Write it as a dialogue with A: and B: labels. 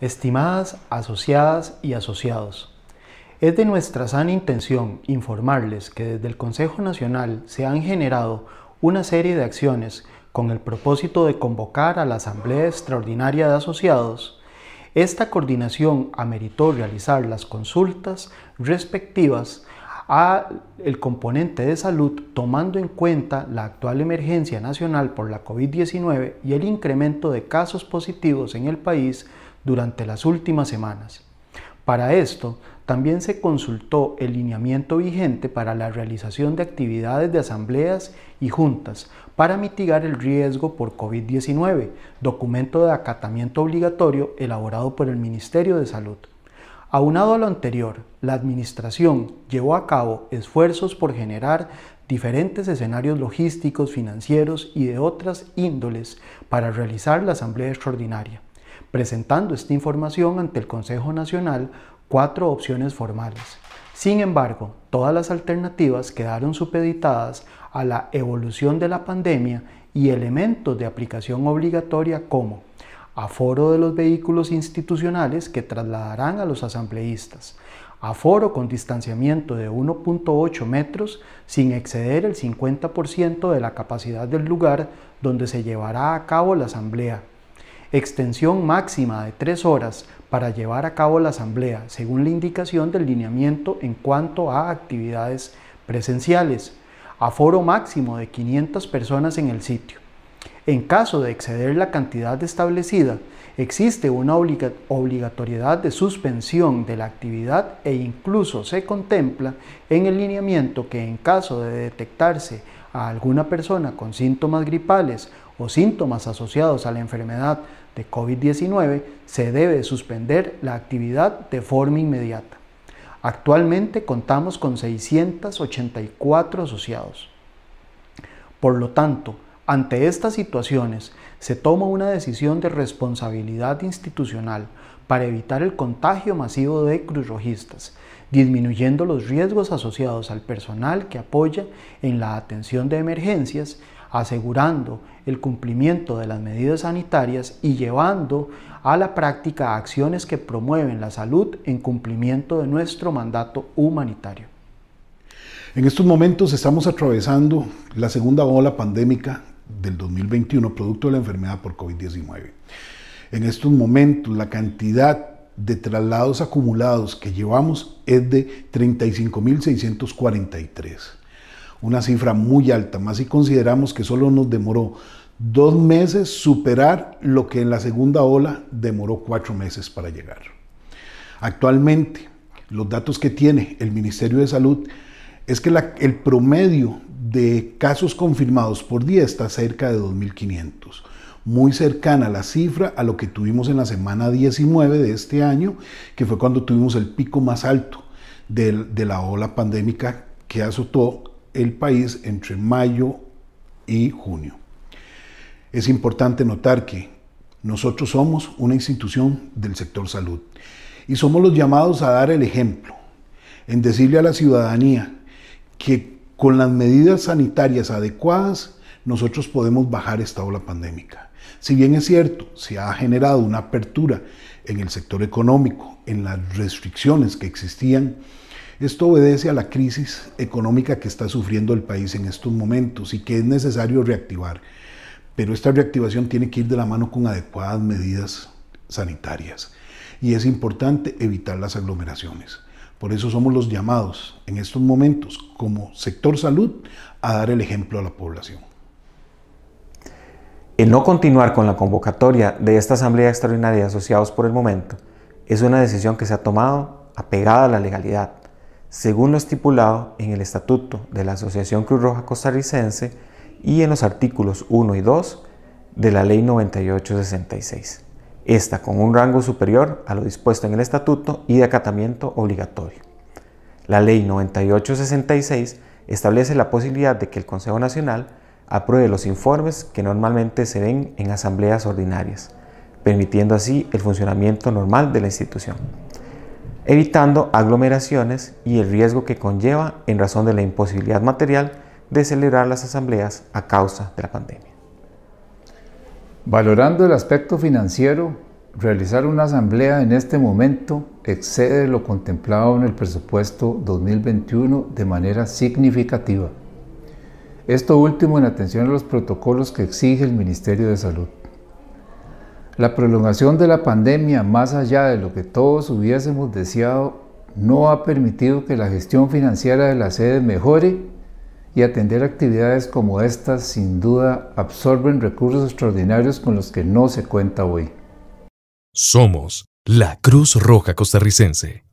A: Estimadas asociadas y asociados, es de nuestra sana intención informarles que desde el Consejo Nacional se han generado una serie de acciones con el propósito de convocar a la Asamblea Extraordinaria de Asociados. Esta coordinación ameritó realizar las consultas respectivas al componente de salud tomando en cuenta la actual emergencia nacional por la COVID-19 y el incremento de casos positivos en el país durante las últimas semanas. Para esto, también se consultó el lineamiento vigente para la realización de actividades de asambleas y juntas para mitigar el riesgo por COVID-19, documento de acatamiento obligatorio elaborado por el Ministerio de Salud. Aunado a lo anterior, la Administración llevó a cabo esfuerzos por generar diferentes escenarios logísticos, financieros y de otras índoles para realizar la Asamblea Extraordinaria presentando esta información ante el Consejo Nacional cuatro opciones formales. Sin embargo, todas las alternativas quedaron supeditadas a la evolución de la pandemia y elementos de aplicación obligatoria como aforo de los vehículos institucionales que trasladarán a los asambleístas, aforo con distanciamiento de 1.8 metros sin exceder el 50% de la capacidad del lugar donde se llevará a cabo la asamblea, extensión máxima de tres horas para llevar a cabo la asamblea, según la indicación del lineamiento en cuanto a actividades presenciales, aforo máximo de 500 personas en el sitio. En caso de exceder la cantidad establecida, existe una obligatoriedad de suspensión de la actividad e incluso se contempla en el lineamiento que en caso de detectarse a alguna persona con síntomas gripales o síntomas asociados a la enfermedad de COVID-19, se debe suspender la actividad de forma inmediata. Actualmente contamos con 684 asociados. Por lo tanto, ante estas situaciones, se toma una decisión de responsabilidad institucional para evitar el contagio masivo de cruzrojistas, disminuyendo los riesgos asociados al personal que apoya en la atención de emergencias, asegurando el cumplimiento de las medidas sanitarias y llevando a la práctica acciones que promueven la salud en cumplimiento de nuestro mandato humanitario.
B: En estos momentos estamos atravesando la segunda ola pandémica del 2021 producto de la enfermedad por COVID-19. En estos momentos la cantidad de traslados acumulados que llevamos es de 35.643. Una cifra muy alta, más si consideramos que solo nos demoró dos meses superar lo que en la segunda ola demoró cuatro meses para llegar. Actualmente, los datos que tiene el Ministerio de Salud es que el promedio de casos confirmados por día está cerca de 2.500 muy cercana la cifra a lo que tuvimos en la semana 19 de este año, que fue cuando tuvimos el pico más alto de, de la ola pandémica que azotó el país entre mayo y junio. Es importante notar que nosotros somos una institución del sector salud y somos los llamados a dar el ejemplo, en decirle a la ciudadanía que con las medidas sanitarias adecuadas nosotros podemos bajar esta ola pandémica. Si bien es cierto, se ha generado una apertura en el sector económico, en las restricciones que existían, esto obedece a la crisis económica que está sufriendo el país en estos momentos y que es necesario reactivar. Pero esta reactivación tiene que ir de la mano con adecuadas medidas sanitarias y es importante evitar las aglomeraciones. Por eso somos los llamados en estos momentos como sector salud a dar el ejemplo a la población.
C: El no continuar con la convocatoria de esta Asamblea Extraordinaria de Asociados por el momento es una decisión que se ha tomado apegada a la legalidad, según lo estipulado en el Estatuto de la Asociación Cruz Roja Costarricense y en los artículos 1 y 2 de la Ley 9866, esta con un rango superior a lo dispuesto en el Estatuto y de acatamiento obligatorio. La Ley 9866 establece la posibilidad de que el Consejo Nacional apruebe los informes que normalmente se ven en asambleas ordinarias, permitiendo así el funcionamiento normal de la institución, evitando aglomeraciones y el riesgo que conlleva en razón de la imposibilidad material de celebrar las asambleas a causa de
D: la pandemia. Valorando el aspecto financiero, realizar una asamblea en este momento excede lo contemplado en el presupuesto 2021 de manera significativa. Esto último en atención a los protocolos que exige el Ministerio de Salud. La prolongación de la pandemia, más allá de lo que todos hubiésemos deseado, no ha permitido que la gestión financiera de la sede mejore y atender actividades como estas sin duda absorben recursos extraordinarios con los que no se cuenta hoy.
B: Somos la Cruz Roja Costarricense.